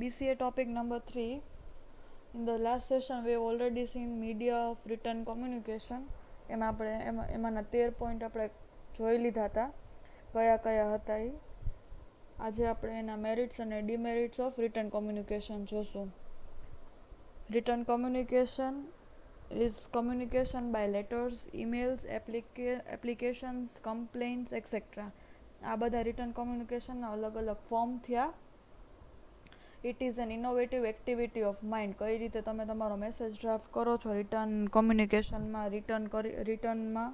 BCA topic number 3. In the last session, we have already seen media of written communication. એમાં આપણે એમાં એમાંના તેર point આપણે જોઈ લીધા હતા કયા કયા હતા એ આજે આપણે એના મેરિટ્સ અને ડિમેરિટ્સ ઓફ રિટર્ન કોમ્યુનિકેશન જોશું written communication is communication by letters emails applications complaints etcetera આ બધા રિટર્ન કોમ્યુનિકેશનના અલગ અલગ ફોર્મ થયા it is an innovative activity of mind કઈ રીતે તમે તમારો મેસેજ ડ્રાફ્ટ કરો છો રિટર્ન કોમ્યુનિકેશનમાં રિટર્ન કરી રિટર્નમાં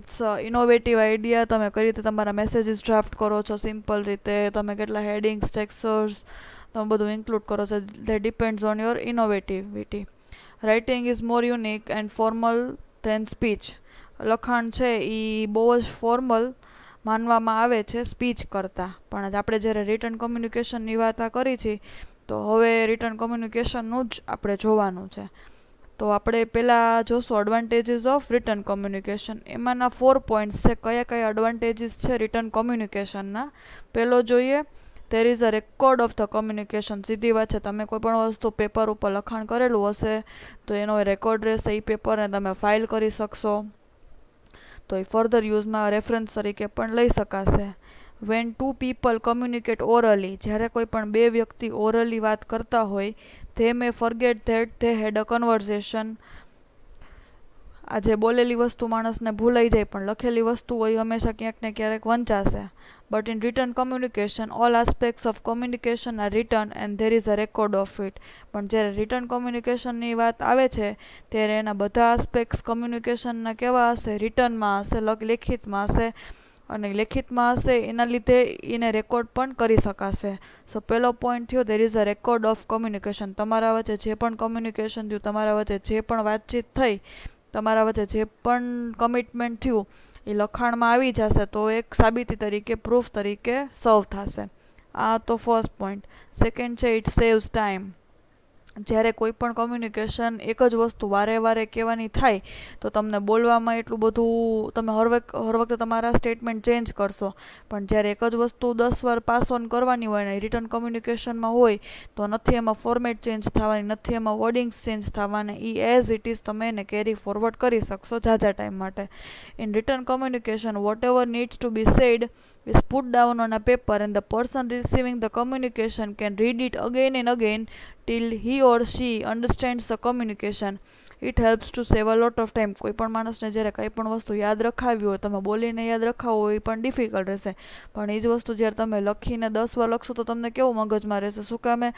ઇટ્સ અ ઇનોવેટિવ આઈડિયા તમે કઈ રીતે તમારા મેસેજીસ ડ્રાફ્ટ કરો છો સિમ્પલ રીતે તમે કેટલા હેડિંગ્સ ટેક્સર્સ તમે બધું ઇન્ક્લુડ કરો છો they depends on your innovativity writing is more unique and formal than speech લખાણ છે એ બહુ જ ફોર્મલ માનવામાં આવે છે સ્પીચ કરતાં પણ આપણે જ્યારે રિટર્ન કોમ્યુનિકેશનની વાત કરી છે તો હવે રિટર્ન કોમ્યુનિકેશનનું જ આપણે જોવાનું છે તો આપણે પહેલાં જોશું એડવાન્ટેજીસ ઓફ રિટર્ન કોમ્યુનિકેશન એમાંના ફોર પોઈન્ટ્સ છે કયા કયા એડવાન્ટેજીસ છે રિટર્ન કોમ્યુનિકેશનના પહેલો જોઈએ there is a record of the communication સીધી વાત છે તમે કોઈ પણ વસ્તુ પેપર ઉપર લખાણ કરેલું હશે તો એનો રેકોર્ડ રહેશે એ પેપરને તમે ફાઇલ કરી શકશો તો એ ફર્ધર યુઝમાં રેફરન્સ તરીકે પણ લઈ શકાશે when two people communicate orally જ્યારે કોઈ પણ બે વ્યક્તિ ઓરલી વાત કરતા હોય તે may forget that they had a conversation આ જે બોલેલી વસ્તુ માણસને ભૂલાઈ જાય પણ લખેલી વસ્તુ હોય હંમેશા ક્યાંકને ક્યારેક વંચાશે but in written communication all aspects of communication are written and there is a record of it પણ જ્યારે રિટર્ન કોમ્યુનિકેશનની વાત આવે છે ત્યારે એના બધા આસ્પેક્ટ્સ કોમ્યુનિકેશનના કેવા હશે રિટર્નમાં હશે લેખિતમાં હશે અને લેખિતમાં હશે એના લીધે એને રેકોર્ડ પણ કરી શકાશે સો પહેલો પોઈન્ટ થયો there is a record of communication તમારા વચ્ચે જે પણ કોમ્યુનિકેશન થયું તમારા વચ્ચે જે પણ વાતચીત થઈ તમારા વચ્ચે જે પણ કમિટમેન્ટ થયું એ લખાણમાં આવી જશે તો એક સાબિતી તરીકે પ્રૂફ તરીકે સર્વ થશે આ તો ફર્સ્ટ પોઈન્ટ સેકન્ડ છે ઇટ સેવ્સ ટાઈમ જ્યારે કોઈ પણ કોમ્યુનિકેશન એક જ વસ્તુ વારે વારે કહેવાની થાય તો તમને બોલવામાં એટલું બધું તમે હર વખત હર વખતે તમારા સ્ટેટમેન્ટ ચેન્જ કરશો પણ જ્યારે એક જ વસ્તુ દસ વાર પાસ ઓન કરવાની હોય ને રિટર્ન કોમ્યુનિકેશનમાં હોય તો નથી એમાં ફોર્મેટ ચેન્જ થવાની નથી એમાં વર્ડિંગ્સ ચેન્જ થવાના એ એઝ ઇટ ઇઝ તમે એને કેરી ફોરવર્ડ કરી શકશો ઝાઝા ટાઈમ માટે in written communication whatever needs to be said We put down on a paper and the person receiving the communication can read it again and again till he or she understands the communication. It helps to save a lot of time કોઈ પણ માણસને જ્યારે કંઈ પણ વસ્તુ યાદ રખાવી હોય તમે બોલીને યાદ રખાવો એ પણ ડિફિકલ્ટ રહેશે પણ એ જ વસ્તુ જ્યારે તમે લખીને દસ વાર લખશો તો તમને કેવું મગજમાં રહેશે શું કામે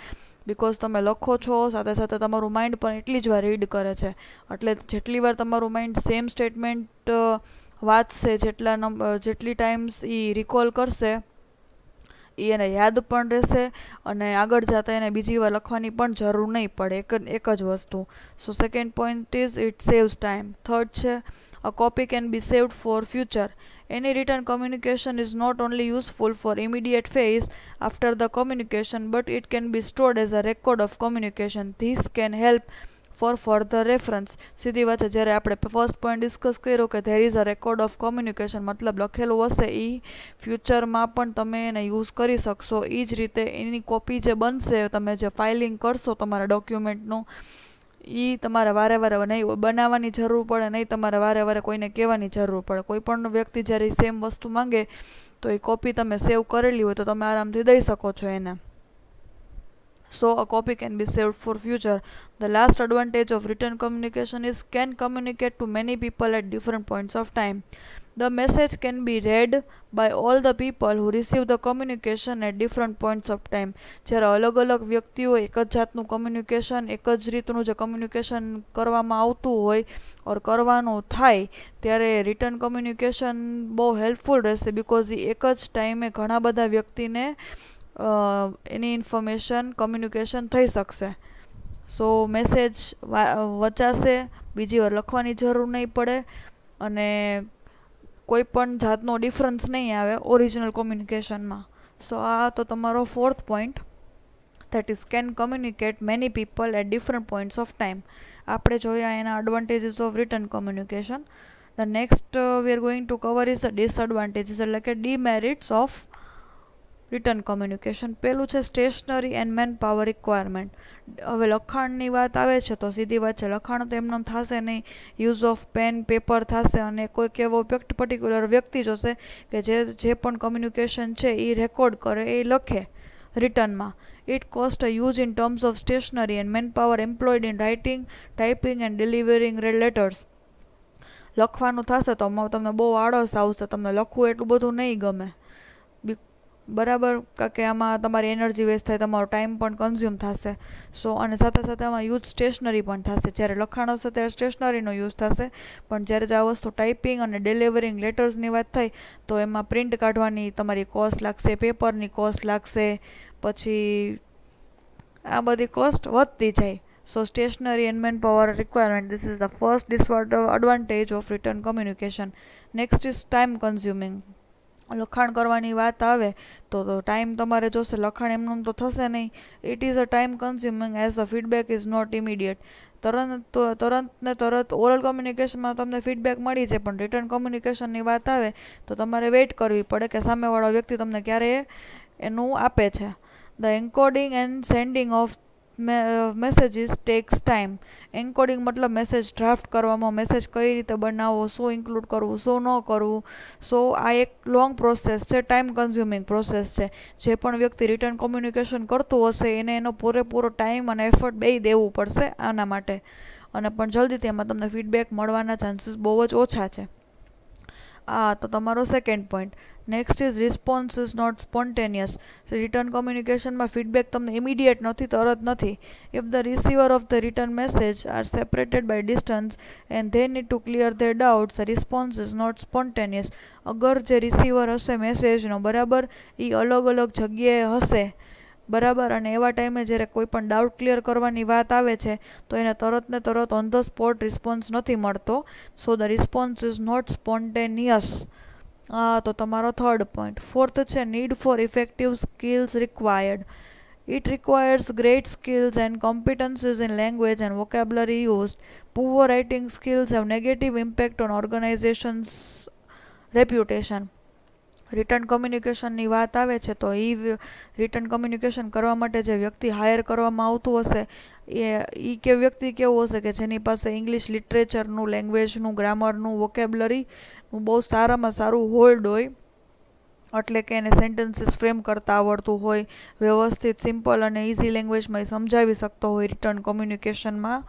બિકોઝ તમે લખો છો સાથે સાથે તમારું માઇન્ડ પણ એટલી જ વાર રીડ કરે છે એટલે જેટલી વાર તમારું માઇન્ડ સેમ સ્ટેટમેન્ટ વાંચશે જેટલા નંબર જેટલી ટાઈમ્સ એ રિકોલ કરશે એ એને યાદ પણ રહેશે અને આગળ જતાં એને બીજી વાર લખવાની પણ જરૂર નહીં પડે એક એક જ વસ્તુ so second point is it saves time third છે a copy can be saved for future any written communication is not only useful for immediate phase after the communication but it can be stored as a record of communication. This can help for further reference સીધી વચ્ચે જ્યારે આપણે first point discuss કર્યું કે there is a record of communication મતલબ લખેલું હશે એ ફ્યુચરમાં પણ તમે એને યુઝ કરી શકશો એ જ રીતે એની કોપી જે બનશે તમે જે ફાઇલિંગ કરશો તમારા ડોક્યુમેન્ટનું એ તમારે વારે વારે નહીં બનાવવાની જરૂર પડે નહીં તમારે વારે વારે કોઈને કહેવાની જરૂર પડે કોઈ પણ વ્યક્તિ જ્યારે સેમ વસ્તુ માંગે તો એ કોપી તમે સેવ કરેલી હોય તો તમે આરામથી દઈ શકો છો એને so a copy can be saved for future. The last advantage of written communication is can communicate to many people at different points of time. The message can be read by all the people who receive the communication at different points of time. જ્યારે અલગ અલગ વ્યક્તિઓ એક જ જાતનું communication એક જ રીતનું જે કમ્યુનિકેશન કરવામાં આવતું હોય ઓર કરવાનું થાય ત્યારે રિટર્ન કમ્યુનિકેશન બહુ હેલ્પફુલ રહેશે બિકોઝ એક જ ટાઈમે ઘણા બધા વ્યક્તિને એની ઇન્ફોર્મેશન કોમ્યુનિકેશન થઈ શકશે સો મેસેજ વચાશે બીજી વાર લખવાની જરૂર નહીં પડે અને કોઈ પણ જાતનો ડિફરન્સ નહીં આવે ઓરિજિનલ કોમ્યુનિકેશનમાં સો આ તો તમારો fourth point that is can communicate many people at different points of time આપણે જોયા એના advantages of written communication the next we are going to cover is the disadvantages એટલે કે ડીમેરિટ્સ ઓફ રિટર્ન કોમ્યુનિકેશન પહેલું છે stationery and man power requirement હવે લખાણની વાત આવે છે તો સીધી વાત છે લખાણ તો એમને થશે નહીં યુઝ ઓફ પેન પેપર થશે અને કોઈક એવો વ્યક્ત પર્ટિક્યુલર વ્યક્તિ જોશે કે જે જે પણ કોમ્યુનિકેશન છે એ રેકોર્ડ કરે એ લખે રિટર્નમાં it cost a use in terms of stationery and man power employed in writing typing and delivering red letters લખવાનું થશે તો તમને બહુ આળસ આવશે તમને લખવું એટલું બધું નહીં ગમે બરાબર કે આમાં તમારી એનર્જી વેસ્ટ થાય તમારો ટાઈમ પણ કન્ઝ્યુમ થશે સો અને સાથે સાથે આમાં યુઝ સ્ટેશનરી પણ થશે જ્યારે લખાણ હશે ત્યારે સ્ટેશનરીનો યુઝ થશે પણ જ્યારે જ આ વસ્તુ ટાઈપિંગ અને ડિલિવરિંગ લેટર્સની વાત થઈ તો એમાં પ્રિન્ટ કાઢવાની તમારી કોસ્ટ લાગશે પેપરની કોસ્ટ લાગશે પછી આ બધી કોસ્ટ વધતી જાય so stationery and man power requirement this is the first advantage of written communication next is time consuming લખાણ કરવાની વાત આવે તો તો ટાઈમ તમારે જોશે લખાણ એમનું તો થશે નહીં it is a time consuming as a feedback is not immediate તરત તરત ને તરત ઓરલ કોમ્યુનિકેશનમાં તમને ફીડબેક મળી છે પણ રિટર્ન કોમ્યુનિકેશનની વાત આવે તો તમારે વેઇટ કરવી પડે કે સામેવાળો વ્યક્તિ તમને ક્યારે એનું આપે છે the encoding and sending of messages takes time encoding મતલબ મેસેજ ડ્રાફ્ટ કરવામાં મેસેજ કઈ રીતે બનાવવો શું ઇન્ક્લુડ કરવું શું ન કરવું સો આ એક લોંગ પ્રોસેસ છે ટાઈમ કન્ઝ્યુમિંગ પ્રોસેસ છે જે પણ વ્યક્તિ રિટર્ન કોમ્યુનિકેશન કરતું હશે એને એનો પૂરેપૂરો ટાઈમ અને એફર્ટ બે દેવું પડશે આના માટે અને પણ જલ્દી તેમાં તમને ફીડબેક મળવાના ચાન્સીસ બહુ જ ઓછા છે આ તો તમારો second point next is response is not spontaneous written કોમ્યુનિકેશનમાં ફીડબેક તમને ઇમિડિયેટ નથી તરત નથી if the receiver of the written message are separated by distance and they need to clear their doubts response is not spontaneous અગર જે receiver હશે મેસેજનો બરાબર એ અલગ અલગ જગ્યાએ હશે બરાબર અને એવા ટાઈમે જ્યારે કોઈ પણ ડાઉટ ક્લિયર કરવાની વાત આવે છે તો એને તરત ને તરત ઓન ધ સ્પોટ રિસ્પોન્સ નથી મળતો so the response is not spontaneous તો તમારો થર્ડ પોઈન્ટ ફોર્થ છે need for effective skills required it requires great skills and competencies in language and vocabulary used poor writing skills have negative impact on organisations reputation written કોમ્યુનિકેશનની વાત આવે છે તો એ return communication કરવા માટે જે વ્યક્તિ હાયર કરવામાં આવતું હશે એ એ કે વ્યક્તિ કેવો હશે કે જેની પાસે ઇંગ્લિશ લિટરેચરનું લેંગ્વેજનું ગ્રામરનું વોકેબલરીનું બહુ સારામાં સારું હોલ્ડ હોય એટલે કે એને સેન્ટેન્સીસ ફ્રેમ કરતાં આવડતું હોય વ્યવસ્થિત સિમ્પલ અને ઇઝી લેંગ્વેજમાં એ સમજાવી શકતો હોય રિટર્ન કોમ્યુનિકેશનમાં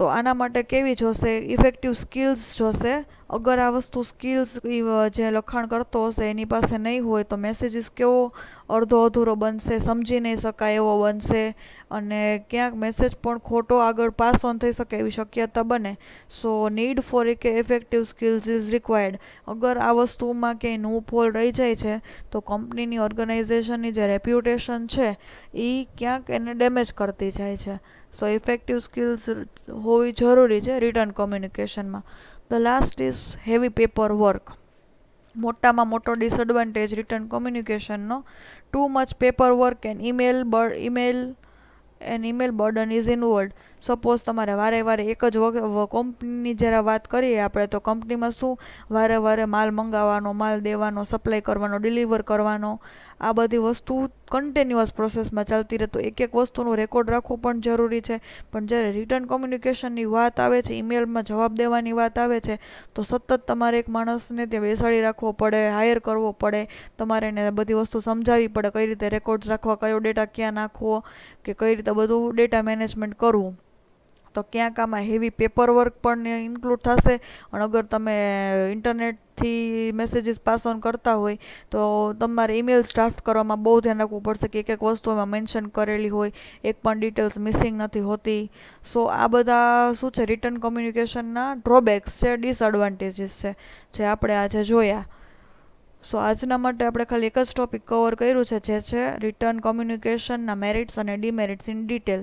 તો આના માટે કેવી જોશે ઇફેક્ટિવ સ્કિલ્સ જોશે અગર આ વસ્તુ સ્કિલ્સ જે લખાણ કરતો હશે એની પાસે નહીં હોય તો મેસેજીસ કેવો અડધો અધૂરો બનશે સમજી નહીં શકાય એવો બનશે અને ક્યાંક મેસેજ પણ ખોટો આગળ પાસ ઓન થઈ શકે એવી શક્યતા બને સો નીડ ફોર કે ઇફેક્ટિવ સ્કિલ્સ ઇઝ રિક્વાયર્ડ અગર આ વસ્તુમાં ક્યાંય નો ફોલ રહી જાય છે તો કંપનીની ઓર્ગેનાઇઝેશનની જે રેપ્યુટેશન છે એ ક્યાંક એને ડેમેજ કરતી જાય છે સો ઇફેક્ટિવ સ્કિલ્સ હોવી જરૂરી છે રિટર્ન કોમ્યુનિકેશનમાં the last is heavy paper work મોટામાં મોટો ડિસએડવાન્ટેજ રિટર્ન કોમ્યુનિકેશનનો too much paper work and email bird email and email burden is involved suppose તમારે વારે વારે એક જ કંપનીની જરા વાત કરીએ આપણે તો કંપનીમાં શું વારે વારે માલ મંગાવવાનો માલ દેવાનો સપ્લાય કરવાનો ડિલિવર કરવાનો આ બધી વસ્તુ કન્ટિન્યુઅસ પ્રોસેસમાં ચાલતી રહેતું એક એક વસ્તુનો રેકોર્ડ રાખવો પણ જરૂરી છે પણ જ્યારે રિટર્ન કોમ્યુનિકેશનની વાત આવે છે ઈમેલમાં જવાબ દેવાની વાત આવે છે તો સતત તમારે એક માણસને ત્યાં બેસાડી રાખવો પડે હાયર કરવો પડે તમારે એને બધી વસ્તુ સમજાવવી પડે કઈ રીતે રેકોર્ડ્સ રાખવા કયો ડેટા ક્યાં નાખવો કે કઈ રીતે બધું ડેટા મેનેજમેન્ટ કરવું તો ક્યાંક આમાં હેવી પેપર વર્ક પણ ઇન્ક્લુડ થશે અને અગર તમે ઇન્ટરનેટથી મેસેજીસ પાસ ઓન કરતા હોય તો તમારે ઇમેલ ડ્રાફ્ટ કરવામાં બહુ ધ્યાન રાખવું પડશે કે એક એક વસ્તુ મેન્શન કરેલી હોય એક પણ ડિટેલ્સ મિસિંગ નથી હોતી સો આ બધા શું છે રિટર્ન કોમ્યુનિકેશનના ડ્રોબેક્સ છે ડિસએડવાન્ટેજીસ છે જે આપણે આજે જોયા સો આજના માટે આપણે ખાલી એક જ ટોપિક કવર કર્યું છે જે છે રિટર્ન કોમ્યુનિકેશનના મેરિટ્સ અને ડિમેરિટ્સ ઇન ડિટેલ